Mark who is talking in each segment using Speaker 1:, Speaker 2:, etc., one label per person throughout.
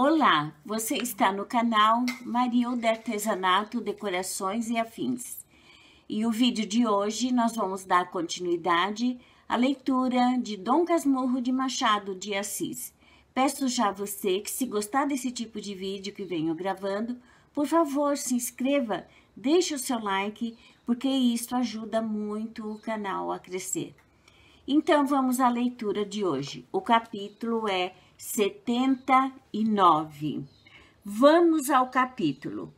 Speaker 1: Olá, você está no canal Marilda Artesanato, Decorações e Afins. E o vídeo de hoje nós vamos dar continuidade à leitura de Dom Casmurro de Machado de Assis. Peço já a você que se gostar desse tipo de vídeo que venho gravando, por favor, se inscreva, deixe o seu like, porque isso ajuda muito o canal a crescer. Então, vamos à leitura de hoje. O capítulo é 79. Vamos ao capítulo.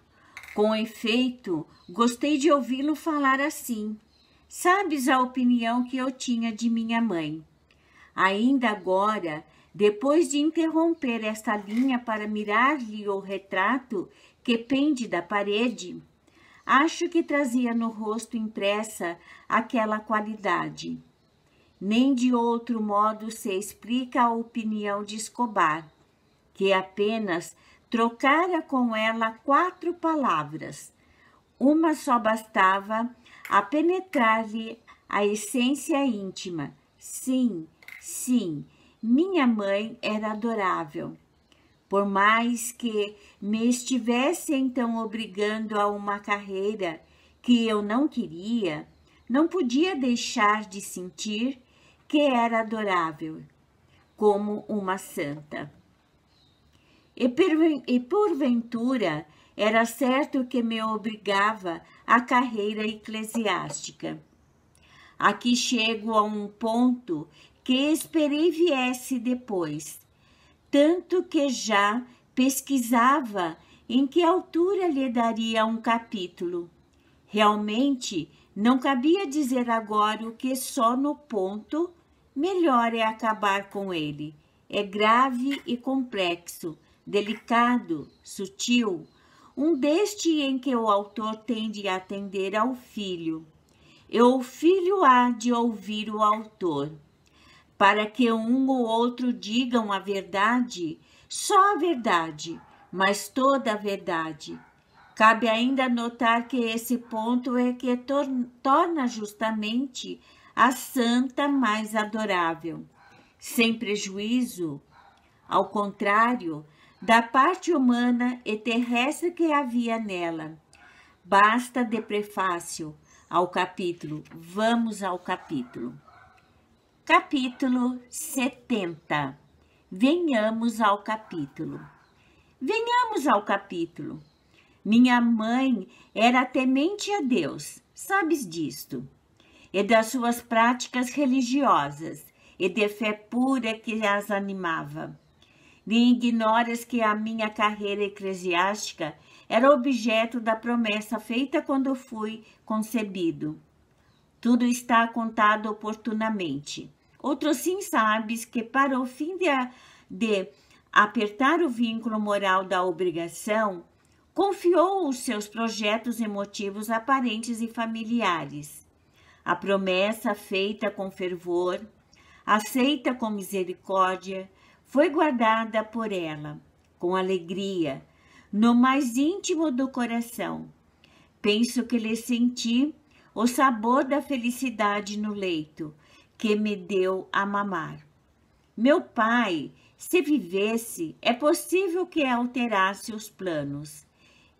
Speaker 1: Com efeito, gostei de ouvi-lo falar assim. Sabes a opinião que eu tinha de minha mãe. Ainda agora, depois de interromper esta linha para mirar-lhe o retrato que pende da parede, acho que trazia no rosto impressa aquela qualidade nem de outro modo se explica a opinião de Escobar, que apenas trocara com ela quatro palavras. Uma só bastava a penetrar-lhe a essência íntima. Sim, sim, minha mãe era adorável. Por mais que me estivesse então obrigando a uma carreira que eu não queria, não podia deixar de sentir que era adorável, como uma santa. E, porventura era certo que me obrigava à carreira eclesiástica. Aqui chego a um ponto que esperei viesse depois, tanto que já pesquisava em que altura lhe daria um capítulo. Realmente, não cabia dizer agora o que só no ponto melhor é acabar com ele. É grave e complexo, delicado, sutil, um deste em que o autor tem de atender ao filho. E é o filho há de ouvir o autor. Para que um ou outro digam a verdade, só a verdade, mas toda a verdade. Cabe ainda notar que esse ponto é que torna justamente a santa mais adorável, sem prejuízo, ao contrário, da parte humana e terrestre que havia nela. Basta de prefácio ao capítulo. Vamos ao capítulo. Capítulo 70. Venhamos ao capítulo. Venhamos ao capítulo. Minha mãe era temente a Deus, sabes disto e das suas práticas religiosas e de fé pura que as animava. Nem ignoras que a minha carreira eclesiástica era objeto da promessa feita quando fui concebido. Tudo está contado oportunamente. Outro sim sabes que para o fim de, de apertar o vínculo moral da obrigação, confiou os seus projetos emotivos aparentes e familiares a promessa feita com fervor, aceita com misericórdia, foi guardada por ela, com alegria, no mais íntimo do coração. Penso que lhe senti o sabor da felicidade no leito que me deu a mamar. Meu pai, se vivesse, é possível que alterasse os planos.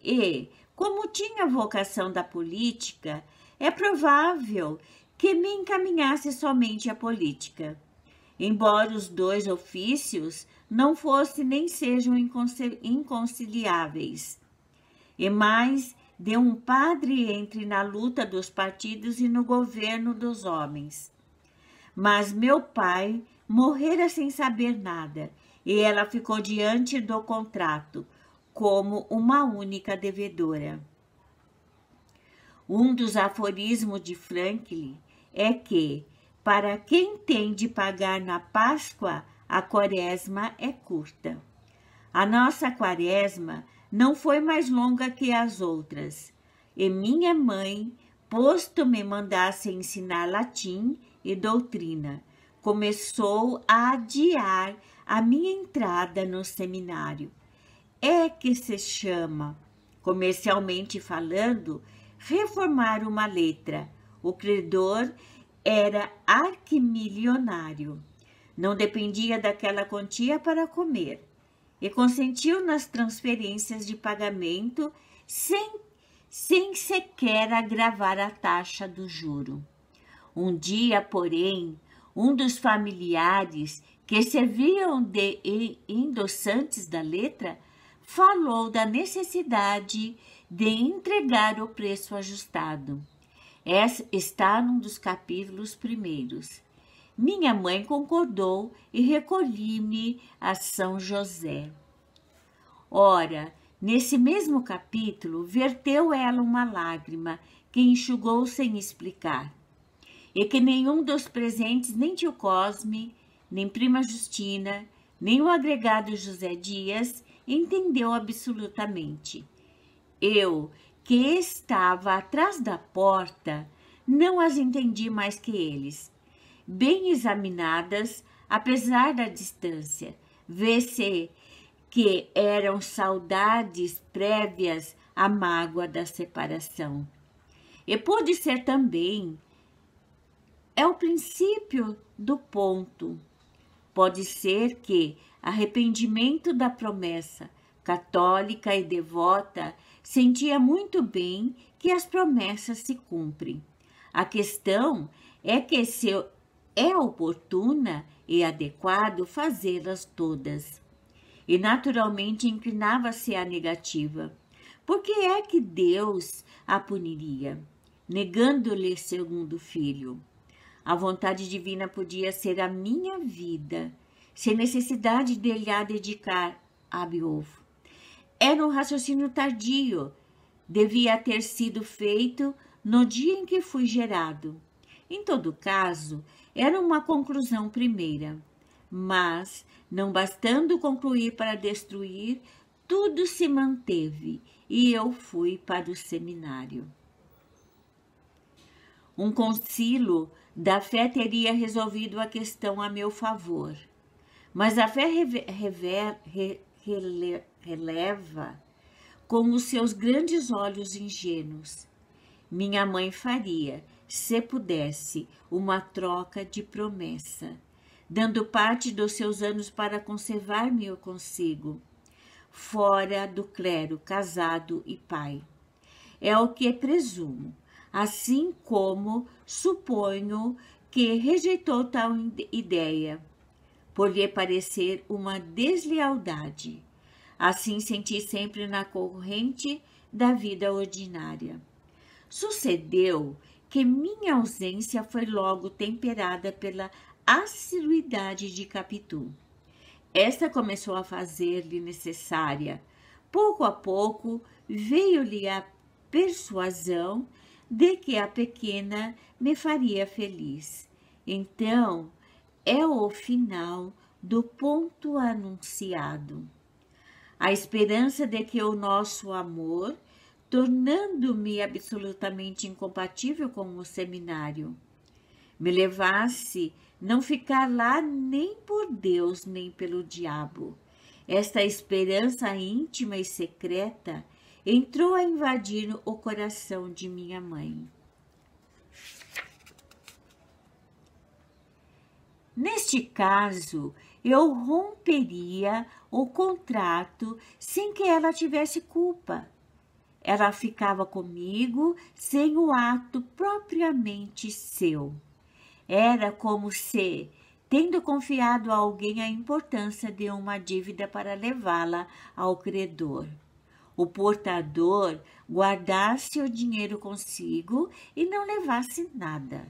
Speaker 1: E, como tinha vocação da política, é provável que me encaminhasse somente à política. Embora os dois ofícios não fossem nem sejam inconciliáveis. E mais de um padre entre na luta dos partidos e no governo dos homens. Mas meu pai morrera sem saber nada, e ela ficou diante do contrato, como uma única devedora. Um dos aforismos de Franklin é que, para quem tem de pagar na Páscoa, a quaresma é curta. A nossa quaresma não foi mais longa que as outras, e minha mãe, posto me mandasse ensinar latim e doutrina, começou a adiar a minha entrada no seminário. É que se chama, comercialmente falando, reformar uma letra. O credor era arquimilionário. Não dependia daquela quantia para comer e consentiu nas transferências de pagamento sem, sem sequer agravar a taxa do juro. Um dia, porém, um dos familiares que serviam de endossantes da letra falou da necessidade de entregar o preço ajustado. Essa está num dos capítulos primeiros. Minha mãe concordou e recolhi-me a São José. Ora, nesse mesmo capítulo, verteu ela uma lágrima que enxugou sem explicar, e que nenhum dos presentes, nem tio Cosme, nem prima Justina, nem o agregado José Dias, entendeu absolutamente. Eu, que estava atrás da porta, não as entendi mais que eles. Bem examinadas, apesar da distância, vê-se que eram saudades prévias à mágoa da separação. E pôde ser também é o princípio do ponto. Pode ser que arrependimento da promessa católica e devota sentia muito bem que as promessas se cumprem. A questão é que se é oportuna e adequado fazê-las todas. E naturalmente inclinava-se à negativa. Por que é que Deus a puniria, negando-lhe segundo filho? A vontade divina podia ser a minha vida, sem necessidade dele a dedicar a Beowulf. Era um raciocínio tardio. Devia ter sido feito no dia em que fui gerado. Em todo caso, era uma conclusão primeira. Mas, não bastando concluir para destruir, tudo se manteve e eu fui para o seminário. Um concílio da fé teria resolvido a questão a meu favor, mas a fé rever, rever, re, rele, releva com os seus grandes olhos ingênuos. Minha mãe faria, se pudesse, uma troca de promessa, dando parte dos seus anos para conservar-me consigo, fora do clero, casado e pai. É o que presumo, assim como suponho que rejeitou tal ideia por lhe parecer uma deslealdade. Assim senti sempre na corrente da vida ordinária. Sucedeu que minha ausência foi logo temperada pela assiduidade de Capitu. Esta começou a fazer-lhe necessária. Pouco a pouco veio-lhe a persuasão de que a pequena me faria feliz. Então é o final do ponto anunciado. A esperança de que o nosso amor, tornando-me absolutamente incompatível com o seminário, me levasse não ficar lá nem por Deus nem pelo diabo. Esta esperança íntima e secreta entrou a invadir o coração de minha mãe. Neste caso, eu romperia o contrato sem que ela tivesse culpa. Ela ficava comigo sem o ato propriamente seu. Era como se, tendo confiado a alguém a importância de uma dívida para levá-la ao credor, o portador guardasse o dinheiro consigo e não levasse nada.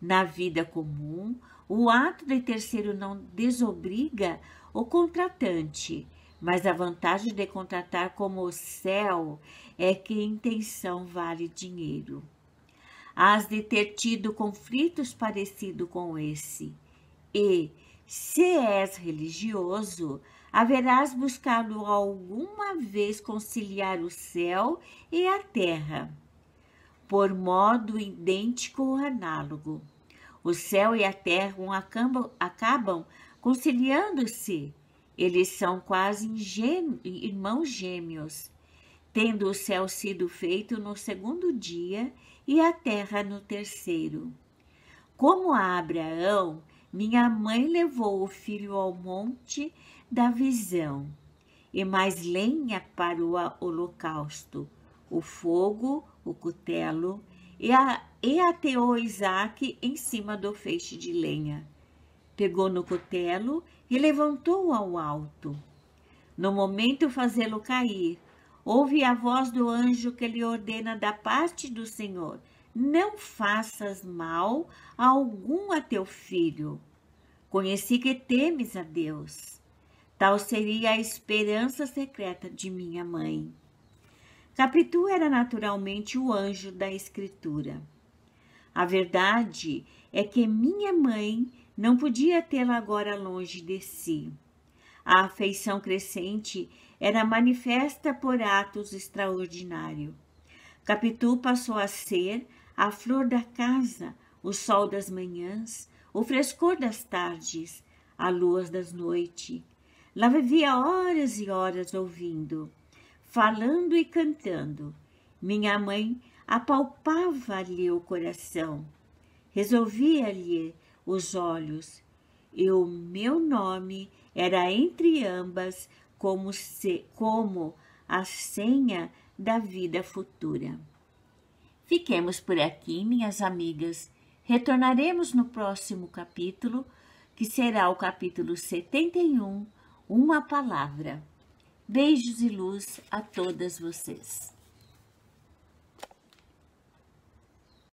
Speaker 1: Na vida comum, o ato de terceiro não desobriga o contratante, mas a vantagem de contratar como o céu é que intenção vale dinheiro. Has de ter tido conflitos parecidos com esse. E, se és religioso, haverás buscado alguma vez conciliar o céu e a terra, por modo idêntico ou análogo. O céu e a terra um acabam, acabam conciliando-se. Eles são quase irmãos gêmeos, tendo o céu sido feito no segundo dia e a terra no terceiro. Como a Abraão, minha mãe levou o filho ao monte da visão e mais lenha para o holocausto, o fogo, o cutelo e, a, e ateou Isaac em cima do feixe de lenha. Pegou no cutelo e levantou-o ao alto. No momento fazê-lo cair, ouve a voz do anjo que lhe ordena da parte do Senhor: Não faças mal a algum a teu filho. Conheci que temes a Deus. Tal seria a esperança secreta de minha mãe. Capitu era naturalmente o anjo da escritura. A verdade é que minha mãe não podia tê-la agora longe de si. A afeição crescente era manifesta por atos extraordinários. Capitu passou a ser a flor da casa, o sol das manhãs, o frescor das tardes, a luz das noites. Lá vivia horas e horas ouvindo falando e cantando. Minha mãe apalpava-lhe o coração, resolvia-lhe os olhos, e o meu nome era entre ambas como, se, como a senha da vida futura. Fiquemos por aqui, minhas amigas. Retornaremos no próximo capítulo, que será o capítulo 71, Uma Palavra. Beijos e luz a todas vocês.